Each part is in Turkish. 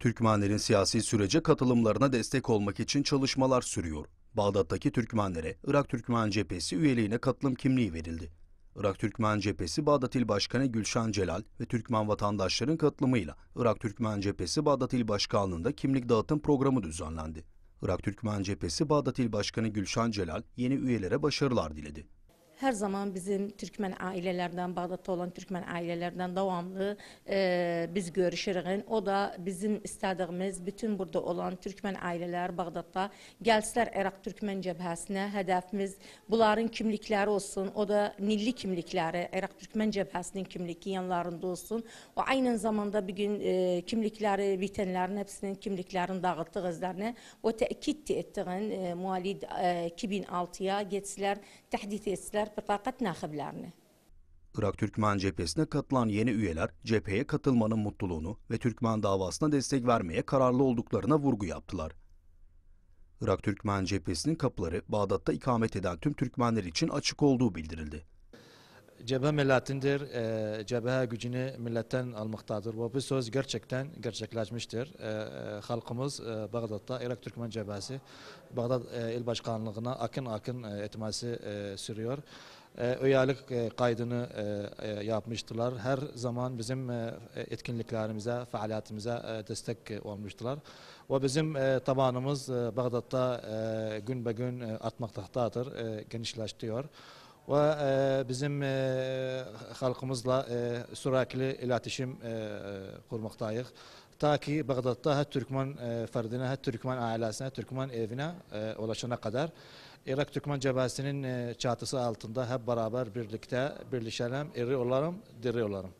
Türkmenlerin siyasi sürece katılımlarına destek olmak için çalışmalar sürüyor. Bağdat'taki Türkmenlere Irak Türkmen Cephesi üyeliğine katılım kimliği verildi. Irak Türkmen Cephesi Bağdat İl Başkanı Gülşen Celal ve Türkmen vatandaşların katılımıyla Irak Türkmen Cephesi Bağdat İl Başkanlığı'nda kimlik dağıtım programı düzenlendi. Irak Türkmen Cephesi Bağdat İl Başkanı Gülşen Celal yeni üyelere başarılar diledi. Hər zaman bizim türkmən ailələrdən, Bağdadda olan türkmən ailələrdən davamlı e, biz görüşürük. O da bizim istədiyimiz bütün burada olan türkmən ailələr Bağdadda gəlsələr Əraq türkmən cəbhəsinə hədəfimiz bunların kimlikləri olsun. O da milli kimlikləri, Əraq türkmən cəbhəsinin kimliyi yanlarında olsun. O aynən zamanda bu gün e, kimlikləri, vətənlərin hepsinin kimliklərini dağıtdıq özlərinə. O təkid etdiyin e, müallid e, 2006-ya getsilər, təhdid etsilər kadar bırakakat nakıblarını. Irak Türkmen cephesine katılan yeni üyeler cepheye katılmanın mutluluğunu ve Türkmen davasına destek vermeye kararlı olduklarına vurgu yaptılar. Irak Türkmen cephesinin kapıları Bağdat'ta ikamet eden tüm Türkmenler için açık olduğu bildirildi cebe milletindir, e, ee, cebe gücünü milletten almaktadır. Bu bir söz gerçekten gerçekleşmiştir. E, e, halkımız e, Bağdat'ta Irak Türkmen Cebesi, Bağdat e, İl Başkanlığı'na akın akın e, etmesi e, sürüyor. E, üyelik e, kaydını e, e, yapmıştılar. Her zaman bizim e, etkinliklerimize, faaliyetimize e, destek e, olmuştular. Ve bizim e, tabanımız e, Bağdat'ta e, gün be gün e, artmaktadır, e, genişleştiriyor ve e, bizim e, halkımızla e, sürekli iletişim e, kurmaktayız. Ta ki Bağdat'ta her Türkmen e, ferdine, her Türkmen ailesine, Türkmen evine e, ulaşana kadar Irak Türkmen Cebesi'nin e, çatısı altında hep beraber birlikte birleşelim, iri olalım, diri olalım.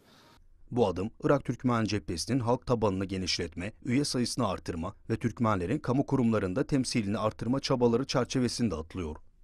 Bu adım Irak Türkmen cephesinin halk tabanını genişletme, üye sayısını artırma ve Türkmenlerin kamu kurumlarında temsilini artırma çabaları çerçevesinde atılıyor.